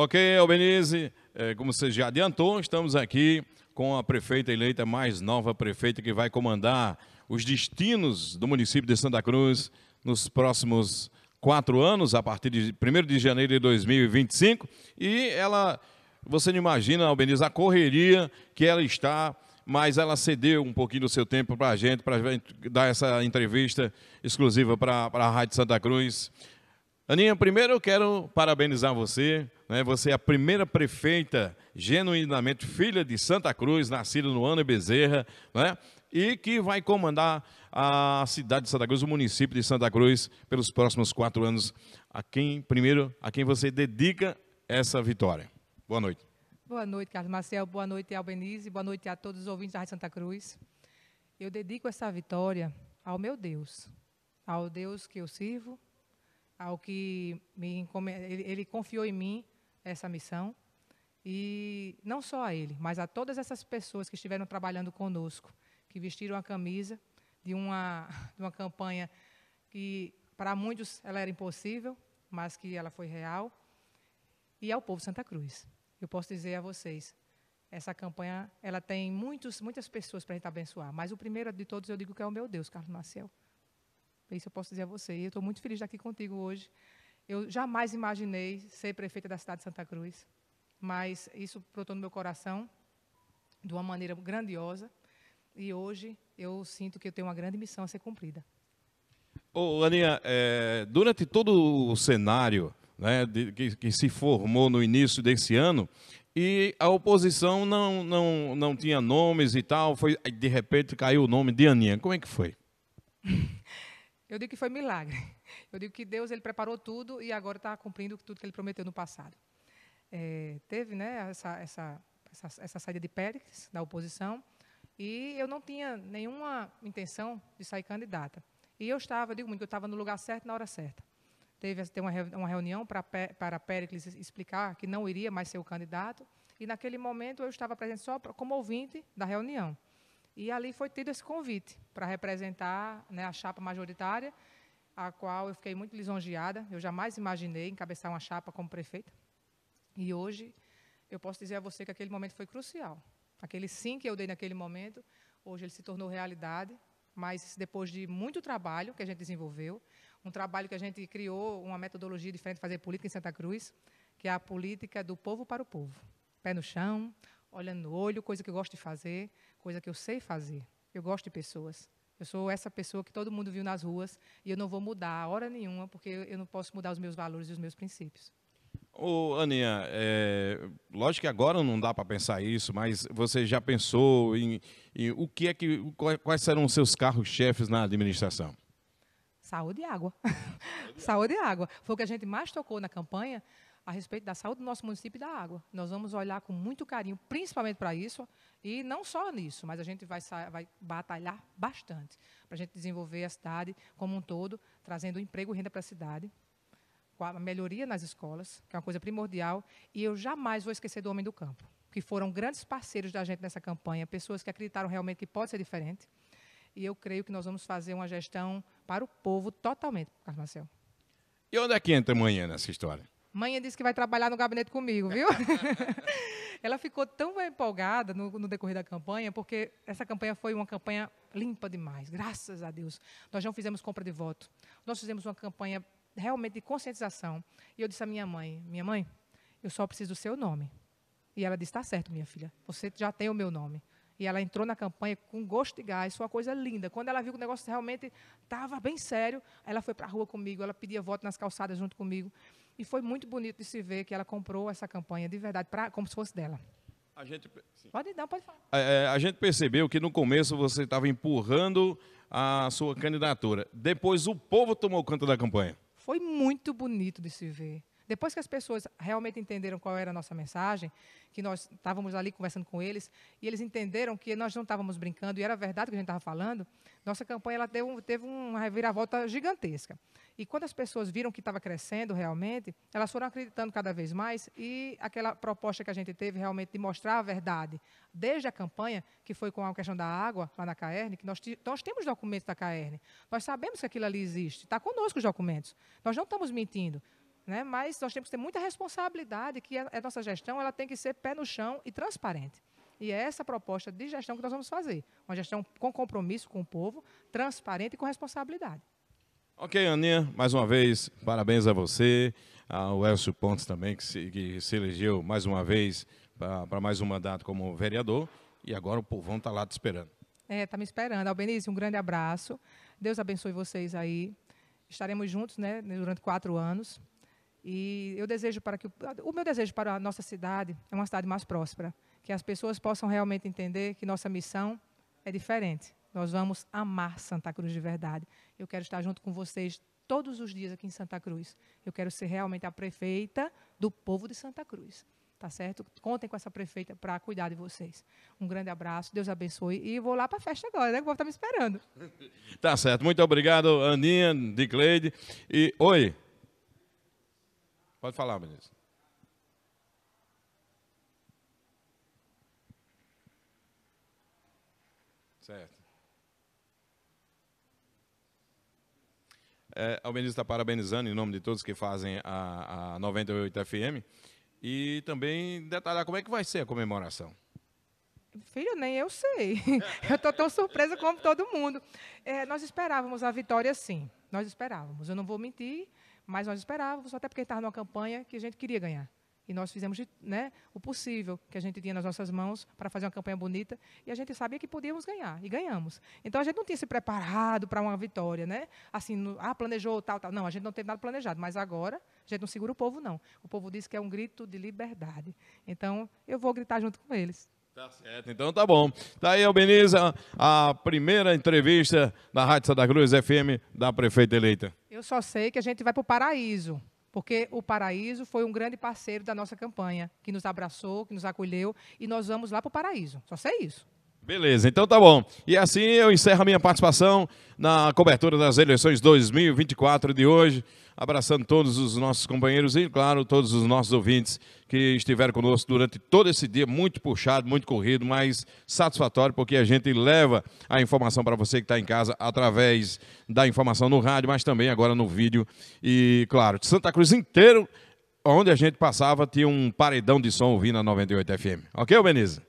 Ok, Albenize, é, como você já adiantou, estamos aqui com a prefeita eleita, mais nova prefeita que vai comandar os destinos do município de Santa Cruz nos próximos quatro anos, a partir de 1 de janeiro de 2025. E ela, você não imagina, Albenize, a correria que ela está mas ela cedeu um pouquinho do seu tempo para a gente, para dar essa entrevista exclusiva para a Rádio Santa Cruz. Aninha, primeiro eu quero parabenizar você. Né? Você é a primeira prefeita genuinamente filha de Santa Cruz, nascida no ano Bezerra, né? e que vai comandar a cidade de Santa Cruz, o município de Santa Cruz, pelos próximos quatro anos. A quem, primeiro, a quem você dedica essa vitória. Boa noite. Boa noite, Carlos Marcel. Boa noite, Albenise. Boa noite a todos os ouvintes da Rádio Santa Cruz. Eu dedico essa vitória ao meu Deus, ao Deus que eu sirvo, ao que me ele, ele confiou em mim essa missão. E não só a ele, mas a todas essas pessoas que estiveram trabalhando conosco, que vestiram a camisa de uma, de uma campanha que para muitos ela era impossível, mas que ela foi real. E ao povo Santa Cruz. Eu posso dizer a vocês, essa campanha, ela tem muitos, muitas pessoas para a gente abençoar, mas o primeiro de todos eu digo que é o meu Deus, Carlos Maciel. Isso eu posso dizer a você. E eu estou muito feliz de estar aqui contigo hoje. Eu jamais imaginei ser prefeita da cidade de Santa Cruz, mas isso brotou no meu coração de uma maneira grandiosa. E hoje eu sinto que eu tenho uma grande missão a ser cumprida. Ô, Aninha, é, durante todo o cenário né, de, que, que, se formou no início desse ano, e a oposição não, não, não tinha nomes e tal, foi de repente caiu o nome de Aninha. Como é que foi? Eu digo que foi milagre. Eu digo que Deus ele preparou tudo e agora está cumprindo tudo que ele prometeu no passado. É, teve né, essa, essa, essa, essa saída de Péricles, da oposição, e eu não tinha nenhuma intenção de sair candidata. E eu estava, eu digo muito, eu estava no lugar certo na hora certa. Teve, teve uma, uma reunião para, para Péricles explicar que não iria mais ser o candidato, e naquele momento eu estava presente só como ouvinte da reunião. E ali foi tido esse convite para representar né, a chapa majoritária, a qual eu fiquei muito lisonjeada. Eu jamais imaginei encabeçar uma chapa como prefeita. E hoje eu posso dizer a você que aquele momento foi crucial. Aquele sim que eu dei naquele momento, hoje ele se tornou realidade, mas depois de muito trabalho que a gente desenvolveu, um trabalho que a gente criou uma metodologia diferente de fazer política em Santa Cruz, que é a política do povo para o povo. Pé no chão, olhando no olho, coisa que eu gosto de fazer coisa que eu sei fazer. Eu gosto de pessoas. Eu sou essa pessoa que todo mundo viu nas ruas e eu não vou mudar a hora nenhuma, porque eu não posso mudar os meus valores e os meus princípios. Ô, Aninha, é, lógico que agora não dá para pensar isso, mas você já pensou em, em, o que é que quais serão os seus carros-chefes na administração? Saúde e água. saúde e água. Foi o que a gente mais tocou na campanha a respeito da saúde do nosso município e da água. Nós vamos olhar com muito carinho, principalmente para isso, e não só nisso, mas a gente vai, vai batalhar bastante para a gente desenvolver a cidade como um todo, trazendo emprego e renda para a cidade, com a melhoria nas escolas, que é uma coisa primordial. E eu jamais vou esquecer do homem do campo, que foram grandes parceiros da gente nessa campanha, pessoas que acreditaram realmente que pode ser diferente. E eu creio que nós vamos fazer uma gestão para o povo totalmente, Carlos Marcel. E onde é que entra amanhã nessa história? Mãe disse que vai trabalhar no gabinete comigo, viu? ela ficou tão empolgada no, no, decorrer da campanha, porque essa campanha foi uma campanha limpa demais, graças a Deus. Nós não fizemos compra de voto. Nós fizemos uma campanha realmente de conscientização. E eu disse à minha mãe: Minha mãe, eu só preciso do seu nome. E ela disse: Tá certo, minha filha, você já tem o meu nome. E ela entrou na campanha com gosto e gás, foi uma coisa linda. Quando ela viu que o negócio realmente estava bem sério, ela foi para a rua comigo, ela pedia voto nas calçadas junto comigo. E foi muito bonito de se ver que ela comprou essa campanha de verdade, pra, como se fosse dela. A gente, sim. pode dar, pode falar. É, é, a gente percebeu que no começo você estava empurrando a sua candidatura. Depois o povo tomou conta da campanha. Foi muito bonito de se ver. Depois que as pessoas realmente entenderam qual era a nossa mensagem, que nós estávamos ali conversando com eles, e eles entenderam que nós não estávamos brincando, e era verdade o que a gente estava falando, nossa campanha ela teve uma reviravolta gigantesca. E quando as pessoas viram que estava crescendo realmente, elas foram acreditando cada vez mais, e aquela proposta que a gente teve realmente de mostrar a verdade, desde a campanha, que foi com a questão da água, lá na CAERN, que nós, nós temos documentos da CAERN, nós sabemos que aquilo ali existe, está conosco os documentos, nós não estamos mentindo, né? mas nós temos que ter muita responsabilidade, que a, a nossa gestão ela tem que ser pé no chão e transparente. E é essa proposta de gestão que nós vamos fazer. Uma gestão com compromisso com o povo, transparente e com responsabilidade. Ok, Aninha, mais uma vez, parabéns a você, ao Elcio Pontes também, que se, que se elegeu mais uma vez para mais um mandato como vereador, e agora o povão está lá te esperando. É, está me esperando. Albenize, um grande abraço. Deus abençoe vocês aí. Estaremos juntos né, durante quatro anos. E eu desejo para que o, meu desejo para a nossa cidade é uma cidade mais próspera, que as pessoas possam realmente entender que nossa missão é diferente. Nós vamos amar Santa Cruz de verdade. Eu quero estar junto com vocês todos os dias aqui em Santa Cruz. Eu quero ser realmente a prefeita do povo de Santa Cruz. Tá certo? Contem com essa prefeita para cuidar de vocês. Um grande abraço, Deus abençoe. E vou lá para a festa agora, né? O povo está me esperando. tá certo. Muito obrigado, Aninha, de Cleide. E oi. Pode falar, ministro. Certo. É, o ministro está parabenizando em nome de todos que fazem a, a 98 FM e também detalhar como é que vai ser a comemoração. Filho, nem eu sei. Eu estou tão surpresa como todo mundo. É, nós esperávamos a vitória, sim. Nós esperávamos. Eu não vou mentir. Mas nós esperávamos, até porque estava numa campanha que a gente queria ganhar. E nós fizemos né, o possível que a gente tinha nas nossas mãos para fazer uma campanha bonita. E a gente sabia que podíamos ganhar. E ganhamos. Então a gente não tinha se preparado para uma vitória, né? Assim, no, ah, planejou tal, tal. Não, a gente não teve nada planejado. Mas agora, a gente não segura o povo, não. O povo diz que é um grito de liberdade. Então eu vou gritar junto com eles. Tá certo, então tá bom. Tá aí, Albeniza, a primeira entrevista da Rádio Santa Cruz FM da prefeita eleita. Eu só sei que a gente vai para o paraíso, porque o paraíso foi um grande parceiro da nossa campanha, que nos abraçou, que nos acolheu, e nós vamos lá para o paraíso. Só sei isso. Beleza, então tá bom. E assim eu encerro a minha participação na cobertura das eleições 2024 de hoje, abraçando todos os nossos companheiros e, claro, todos os nossos ouvintes que estiveram conosco durante todo esse dia, muito puxado, muito corrido, mas satisfatório, porque a gente leva a informação para você que está em casa através da informação no rádio, mas também agora no vídeo. E, claro, de Santa Cruz inteiro, onde a gente passava, tinha um paredão de som ouvindo a 98 FM. Ok, Beniza?